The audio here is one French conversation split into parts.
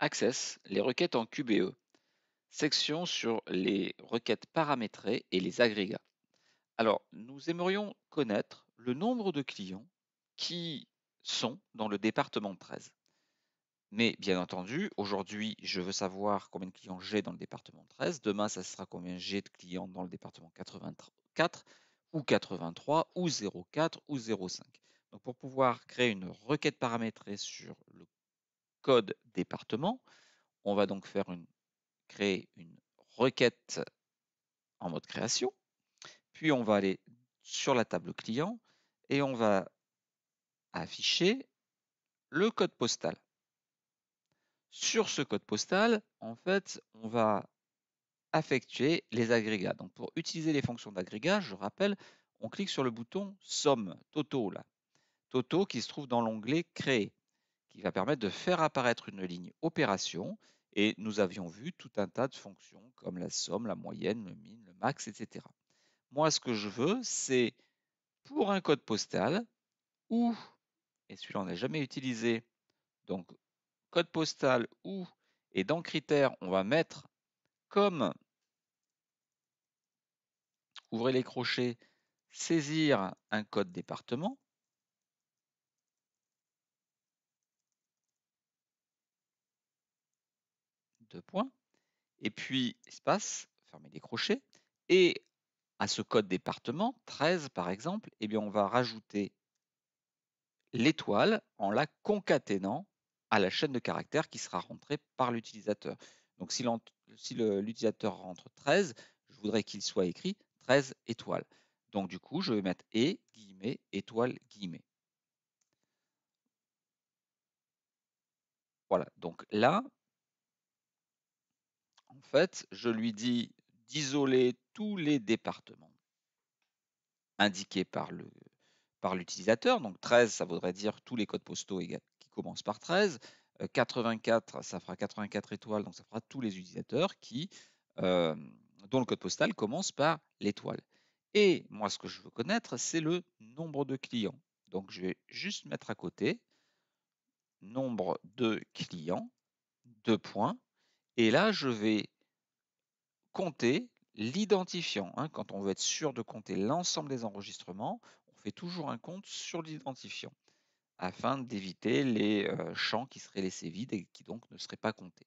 Access les requêtes en QBE, section sur les requêtes paramétrées et les agrégats. Alors, nous aimerions connaître le nombre de clients qui sont dans le département 13. Mais bien entendu, aujourd'hui, je veux savoir combien de clients j'ai dans le département 13. Demain, ça sera combien j'ai de clients dans le département 84 ou 83 ou 04 ou 05. Donc pour pouvoir créer une requête paramétrée sur le code département. On va donc faire une, créer une requête en mode création. Puis on va aller sur la table client et on va afficher le code postal. Sur ce code postal, en fait, on va effectuer les agrégats. Donc pour utiliser les fonctions d'agrégat, je rappelle, on clique sur le bouton somme, Toto là. Toto qui se trouve dans l'onglet créer qui va permettre de faire apparaître une ligne opération. Et nous avions vu tout un tas de fonctions comme la somme, la moyenne, le min, le max, etc. Moi, ce que je veux, c'est pour un code postal ou, et celui-là on n'a jamais utilisé, donc code postal ou, et dans critères on va mettre comme, ouvrez les crochets, saisir un code département, points, et puis espace, fermer les crochets, et à ce code département, 13 par exemple, et eh bien on va rajouter l'étoile en la concaténant à la chaîne de caractères qui sera rentrée par l'utilisateur. Donc si l'utilisateur rentre 13, je voudrais qu'il soit écrit 13 étoiles. Donc du coup, je vais mettre et guillemets étoile guillemets. Voilà, donc là, en fait, je lui dis d'isoler tous les départements indiqués par le par l'utilisateur. Donc 13, ça voudrait dire tous les codes postaux qui commencent par 13. 84, euh, ça fera 84 étoiles, donc ça fera tous les utilisateurs euh, dont le code postal commence par l'étoile. Et moi, ce que je veux connaître, c'est le nombre de clients. Donc je vais juste mettre à côté nombre de clients, deux points. Et là, je vais compter l'identifiant. Hein. quand on veut être sûr de compter l'ensemble des enregistrements, on fait toujours un compte sur l'identifiant afin d'éviter les euh, champs qui seraient laissés vides et qui donc ne seraient pas comptés.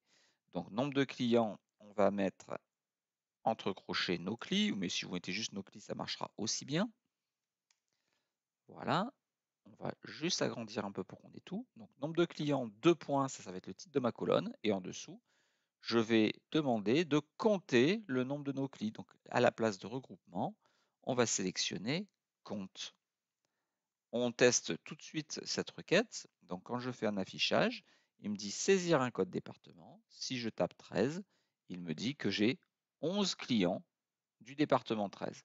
Donc nombre de clients, on va mettre entre crochets nos clés. mais si vous mettez juste nos clés, ça marchera aussi bien. Voilà, on va juste agrandir un peu pour qu'on ait tout. Donc nombre de clients, deux points, ça, ça va être le titre de ma colonne, et en dessous, je vais demander de compter le nombre de nos clients. Donc à la place de regroupement, on va sélectionner compte. On teste tout de suite cette requête. Donc quand je fais un affichage, il me dit saisir un code département. Si je tape 13, il me dit que j'ai 11 clients du département 13.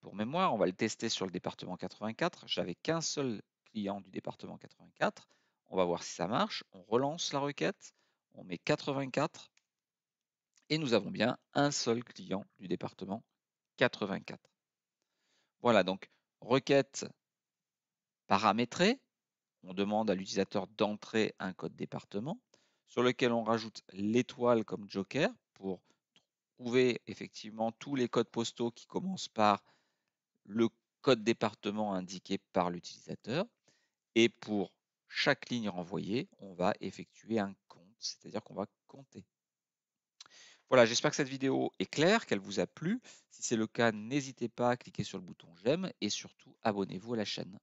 Pour mémoire, on va le tester sur le département 84. J'avais qu'un seul client du département 84. On va voir si ça marche. On relance la requête. On met 84. Et nous avons bien un seul client du département 84. Voilà, donc requête paramétrée. On demande à l'utilisateur d'entrer un code département sur lequel on rajoute l'étoile comme joker pour trouver effectivement tous les codes postaux qui commencent par le code département indiqué par l'utilisateur. Et pour chaque ligne renvoyée, on va effectuer un compte, c'est-à-dire qu'on va compter. Voilà, j'espère que cette vidéo est claire, qu'elle vous a plu. Si c'est le cas, n'hésitez pas à cliquer sur le bouton j'aime et surtout abonnez-vous à la chaîne.